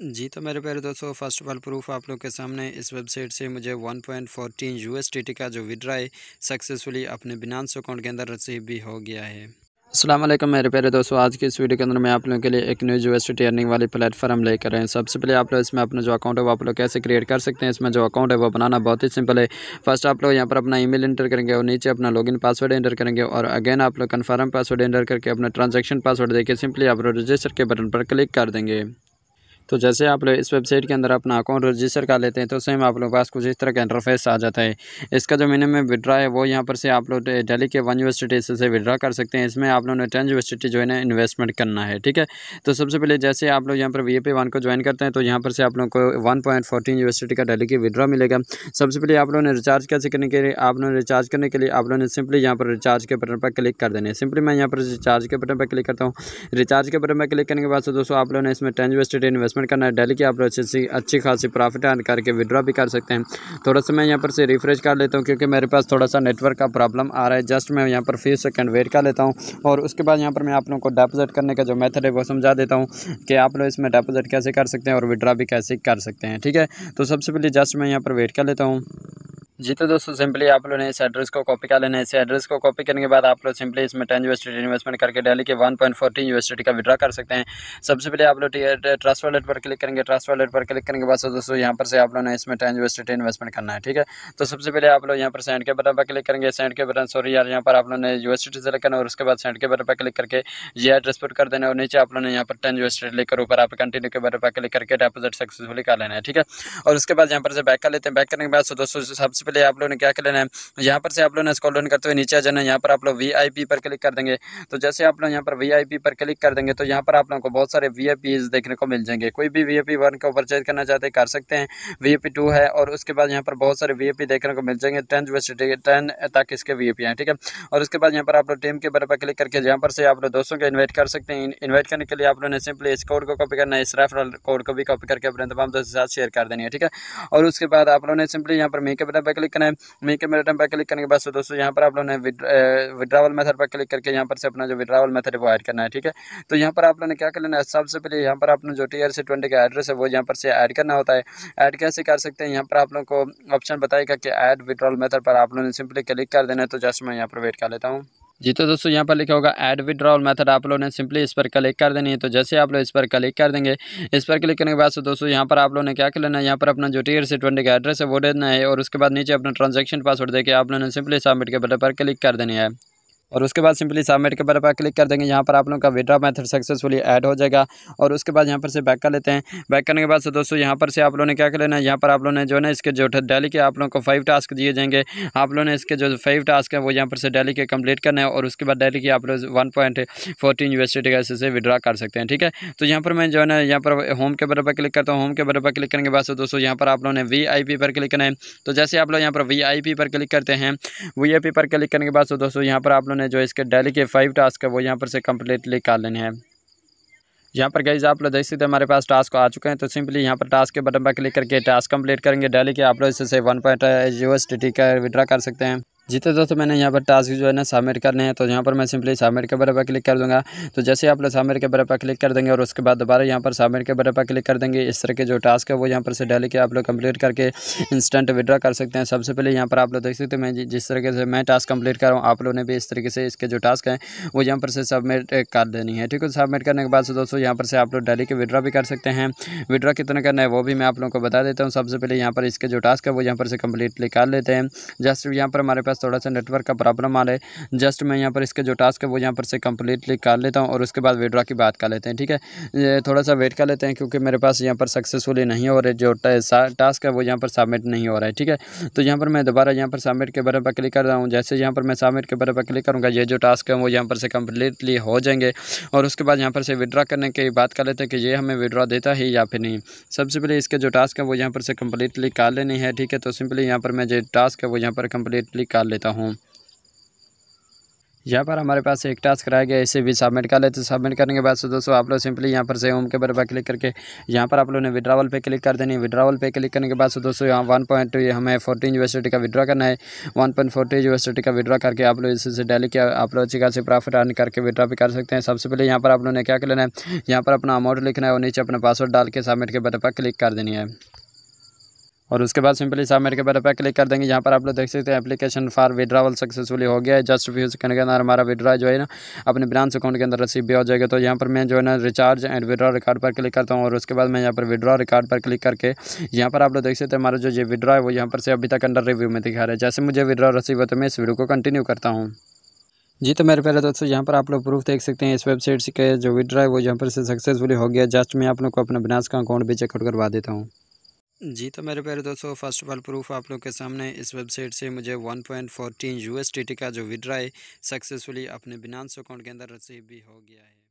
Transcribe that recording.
जी तो मेरे प्यारे दोस्तों फर्स्ट ऑफ ऑल प्रूफ आप लोग के सामने इस वेबसाइट से मुझे 1.14 पॉइंट का जो विड्रा है सक्सेसफुली अपने बिनानस अकाउंट के अंदर रिसीव भी हो गया है असलम मेरे प्यारे दोस्तों आज की इस वीडियो के अंदर मैं आप लोगों के लिए एक न्यू यू एस अर्निंग वाली प्लेटफॉर्म लेकर आए हैं सबसे पहले आप लोग इसमें अपना जो अकाउंट है वो आप लोग कैसे क्रिएट कर सकते हैं इसमें जो अकाउंट है वो बनाना बहुत ही सिंपल है फर्स्ट आप लोग यहाँ पर अपना ईमेल एंटर करेंगे और नीचे अपना लॉगिन पासवर्ड एंटर करेंगे और अगेन आप लोग कन्फर्म पासवर्ड एंटर करके अपना ट्रांजेक्शन पासवर्ड देकर सिंपली आप लोग रजिस्टर के बटन पर क्लिक कर देंगे तो जैसे आप लोग इस वेबसाइट के अंदर अपना अकाउंट रजिस्टर कर लेते हैं तो सेम आप लोगों के पास कुछ इस तरह का इंटरफेस आ जाता है इसका जो मिनिमम विड्रा है वो यहाँ पर से आप लोग डेली के वन यूनिवर्सिटी से विड्रा कर सकते हैं इसमें आप लोगों ने टेन यूनिवर्सिटी जो है ना इन्वेस्टमेंट करना है ठीक है तो सबसे पहले जैसे आप लोग यहाँ पर वी वन को ज्वाइन करते हैं तो यहाँ पर से आप लोग को वन यूनिवर्सिटी का डेली की विड्रा मिलेगा सबसे पहले आप लोगों ने रिचार्ज कैसे करने के लिए आप लोगों ने रिचार्ज करने के लिए आप लोगों ने सिंपली यहाँ पर रिचार्ज के बटन पर क्लिक कर देने सिंपली मैं यहाँ पर रिचार्ज के बटन पर क्लिक करता हूँ रिचार्ज के बटन पर क्लिक करने के बाद दोस्तों आप लोगों ने इसमें टेन यूनिवर्सिटी इन्वेस्टमेंट इन्वेस्टमेंट करना है डेली की आप अच्छी अच्छी खासी प्रॉफिट अर्न करके विड्रॉ भी कर सकते हैं थोड़ा सा मैं यहाँ पर से रिफ्रेश कर लेता हूँ क्योंकि मेरे पास थोड़ा सा नेटवर्क का प्रॉब्लम आ रहा है जस्ट मैं यहाँ पर फीस सेकेंड वेट कर लेता हूँ और उसके बाद यहाँ पर मैं आप लोगों को डेपोजिट करने का जो मैथड है वो समझा देता हूँ कि आप लोग इसमें डिपोजिट कैसे कर सकते हैं और विड्रा भी कैसे कर सकते हैं ठीक है तो सबसे पहले जस्ट मैं यहाँ पर वेट कर लेता हूँ जी तो दोस्तों सिंपली आप लोगों ने इस एड्रेस को कॉपी कर लेना है इस एड्रेस को कॉपी करने के बाद आप लोग सिंपली इसमें टेन यूएसडी इन्वेस्टमेंट करके डेली के वन पॉइंट फोर्टीन यूएसडी का विड्रा कर सकते हैं सबसे पहले आप लोग ट्रस्ट वॉलेट पर क्लिक करेंगे ट्रस्ट वॉलेट पर क्लिक करने के बाद दोस्तों यहाँ पर से आप लोगों ने इसमें टेन यूएसडी इन्वेस्टमेंट करना है ठीक है तो सबसे पहले आप लोग यहाँ पर सेंड के बटन पर क्लिक करेंगे सेंड के बटन सॉरी यार यहाँ पर आप लोगों ने यूएसडी सेलेक्ट करना और उसके बाद सेंड के बटन पर क्लिक करके ये एड्रेस पर कर देना और नीचे आप लोगों ने यहाँ पर टेन यूएसडी लेकर ऊपर आप कंटिन्यू के बटन पर क्लिक करके डेपोजिट सक्सेसफुली कर लेना है ठीक है और उसके बाद यहाँ पर से बैक कर लेते हैं बैक करने के बाद दोस्तों सबसे पहले आप लोगों ने क्या कर लेना है यहाँ पर से आप लोगों ने स्कॉल डाउन करते हुए नीचे जाना है यहाँ पर आप लोग वी पर क्लिक कर देंगे तो जैसे आप लोग यहाँ पर वी पर क्लिक कर देंगे तो यहाँ पर आप लोगों को बहुत सारे वी देखने को मिल जाएंगे कोई भी वी वन को परचेज करना चाहते हैं कर सकते हैं वी टू है और उसके बाद यहाँ पर बहुत सारे वी देखने को मिल जाएंगे टेन यूनिवर्सिटी टेन तक इसके वी आई हैं ठीक है और उसके बाद यहाँ पर आप लोग टीम के बारे पर क्लिक करके यहाँ पर से आप लोग दोस्तों को इन्वाइट कर सकते हैं इन्वाइट करने के लिए आप लोगों ने सिंपली इस कोड को कॉपी करना है इस रेफरल कोड को भी कॉपी करके अपने तमाम दोस्तों के साथ शेयर कर देनी है ठीक है और उसके बाद आप लोगों ने सिंपली यहाँ पर मी के बटन पर क्लिक करना है मी के मेरे पर क्लिक करने के बाद दोस्तों यहाँ पर आप लोगों ने विड्रावल मेथड पर क्लिक करके यहाँ पर से अपना जो विड्रावल मेथड है वो ऐड करना है ठीक है तो यहाँ पर आप लोगों ने क्या कर लेना है सबसे पहले यहाँ पर आपने जो टी आर सी ट्वेंटी का एड्रेस है वो यहाँ पर से ऐड करना होता है ऐड कैसे कर सकते हैं यहाँ पर आप लोगों को ऑप्शन बताएगा कि ऐड विड्रॉल मेथड पर आप लोगों ने सिंपली क्लिक कर देना है तो जस्ट मैं यहाँ पर वेट कर लेता हूँ जी तो दोस्तों यहाँ पर लिखा होगा ऐड विड्रॉल मेथड आप लोगों ने सिंपली इस पर क्लिक कर देनी है तो जैसे आप लोग इस पर क्लिक कर देंगे इस पर क्लिक करने के बाद दोस्तों यहाँ पर आप लोगों ने क्या कर लेना है यहाँ पर अपना जो टीयर सी ट्वेंटी का एड्रेस है वो देना है और उसके बाद नीचे अपना ट्रांजेक्शन पासवर्ड देकर आप लोगों ने सिंपली सबमिट के बटन पर क्लिक कर देनी है और उसके बाद सिंपली सबमिट के बारे पर क्लिक कर देंगे यहाँ पर आप लोग का विड्रा मेथड सक्सेसफुली ऐड हो जाएगा और उसके बाद यहाँ पर से बैक कर लेते हैं बैक करने के बाद से दोस्तों यहाँ पर से आप लोगों ने क्या कर लेना है यहाँ पर आप लोगों ने जो है इसके जो डेली के आप लोगों को फाइव टास्क दिए जाएंगे आप लोगों ने इसके जो फाइव टास्क है वो यहाँ पर से डेली के कम्प्लीट करना है और उसके बाद डेली के आप लोग वन पॉइंट फोर्टीन यूनिवर्सिटी का इससे विड्रा कर सकते हैं ठीक है तो यहाँ पर मैं जो है ना यहाँ पर होम के बारे पर क्लिक करता हूँ होम के बारे पर क्लिक करने के बाद से दोस्तों यहाँ पर आप लोगों ने वी पर क्लिक करना है तो जैसे आप लोग यहाँ पर वी पर क्लिक करते हैं वी पर क्लिक करने के बाद दोस्तों यहाँ पर आप लोग उन्हें जो इसके डेली के फाइव टास्क है वो यहाँ पर से कम्प्लीटली कर लेने हैं यहाँ पर गई आप लोग देख सकते हमारे पास टास्क आ चुके हैं तो सिंपली यहाँ पर टास्क के बटन पर क्लिक करके टास्क कंप्लीट करेंगे डेली के आप लोग इससे वन पॉइंट यू का विड्रा कर सकते हैं जितने दोस्तों मैंने यहाँ पर टास्क जो है ना सबमिट करने हैं तो यहाँ पर मैं सिंपली सबमिट के बराबर क्लिक कर दूंगा तो जैसे आप लोग सबमिट के बराबर क्लिक कर देंगे और उसके बाद दोबारा यहाँ पर सबमिट के बराबर क्लिक कर देंगे इस तरह के जो टास्क है वो यहाँ पर से डाली के आप लोग कंप्लीट करके इंस्टेंट विड्रा कर सकते हैं सबसे पहले यहाँ पर आप लोग देख सकते हैं जिस तरीके से मैं टास्क कंप्लीट कर रहा हूँ आप लोगों ने भी इस तरीके से इसके जो टास्क हैं वो यहाँ पर से सबमिट कर देनी है ठीक है सबमिट करने के बाद से दोस्तों यहाँ पर से आप लोग डाली के विड्रा भी कर सकते हैं विड्रा कितना करना है वो भी मैं आप लोगों को बता देता हूँ सबसे पहले यहाँ पर इसके जो टास्क है वो यहाँ पर से कम्प्लीटली कर लेते हैं जस्ट यहाँ पर हमारे पास पास थोड़ा सा नेटवर्क का प्रॉब्लम आ रहा है जस्ट मैं यहाँ पर इसके जो टास्क है वो यहाँ पर से कम्प्लीटली कर लेता हूँ और उसके बाद विड्रॉ की बात कर लेते हैं ठीक है थोड़ा सा वेट कर लेते हैं क्योंकि मेरे पास यहाँ पर सक्सेसफुली नहीं हो रहे जो टास्क है वो यहाँ पर सबमिट नहीं हो रहा है ठीक है तो यहाँ पर मैं दोबारा यहाँ पर सबमिट के बारे में क्लिक कर रहा हूँ जैसे यहाँ पर मैं सबमिट के बारे पर क्लिक करूँगा ये जो टास्क है वो यहाँ पर से कम्प्लीटली हो जाएंगे और उसके बाद यहाँ पर से विड्रॉ करने की बात कर लेते हैं कि ये हमें विड्रॉ देता है या फिर नहीं सबसे पहले इसके जो टास्क है वो यहाँ पर से कम्प्लीटली कर लेनी है ठीक है तो सिंपली यहाँ पर मैं जो टास्क है वो यहाँ पर कम्प्लीटली कर लेता हूँ यहाँ पर हमारे पास एक टास्क कराया गया इसे भी सबमिट कर लेते हैं सबमिट करने के बाद से दोस्तों आप लोग सिंपली यहाँ पर से होम के पर क्लिक करके यहाँ पर आप लोगों ने विड्रावल पे क्लिक कर देनी है विड्रावल पे क्लिक करने के बाद से दोस्तों यहाँ वन पॉइंट हमें फोर्टीन यूनिवर्सिटी का विड्रा करना है वन पॉइंट फोर्टीन यूनिवर्सिटी का विड्रा करके आप लोग इससे डेली के आप लोग अच्छी खासी प्रॉफिट अर्न करके विड्रा भी कर सकते हैं सबसे पहले यहाँ पर आप लोगों ने क्या कर लेना है यहाँ पर अपना अमाउंट लिखना है और नीचे अपना पासवर्ड डाल के सबमिट के बटन पर क्लिक कर देनी है और उसके बाद सिंपली साहब मेरे के बारे पर क्लिक कर देंगे यहाँ पर आप लोग देख सकते हैं एप्लीकेशन फॉर विद्रावल सक्सेसफुली हो गया है जस्ट फ्यू सेकंड के अंदर हमारा विद्रा जो है ना अपने ब्रांच अकाउंट के अंदर रिसीव भी हो जाएगा तो यहाँ पर मैं जो है ना रिचार्ज एंड विद्रा रिकॉर्ड पर क्लिक करता हूँ और उसके बाद मैं यहाँ पर विद्रा रिकॉर्ड पर क्लिक करके यहाँ पर आप लोग देख सकते हैं हमारा जो ये विद्रा है वो यहाँ पर से अभी तक अंडर रिव्यू में दिखा रहा है जैसे मुझे विद्रा रिसीव है तो मैं इस वीडियो को कंटिन्यू करता हूँ जी तो मेरे पहले दोस्तों यहाँ पर आप लोग प्रूफ देख सकते हैं इस वेबसाइट के जो विद्रा है वो यहाँ पर से सक्सेसफुली हो गया जस्ट मैं आप लोग को अपना बिनास का अकाउंट भी चेकआउट करवा देता हूँ जी तो मेरे प्यारे दोस्तों फर्स्ट ऑफ ऑल प्रूफ आप लोग के सामने इस वेबसाइट से मुझे 1.14 पॉइंट का जो विड्रा है सक्सेसफुली अपने बिनानस अकाउंट के अंदर रसीव भी हो गया है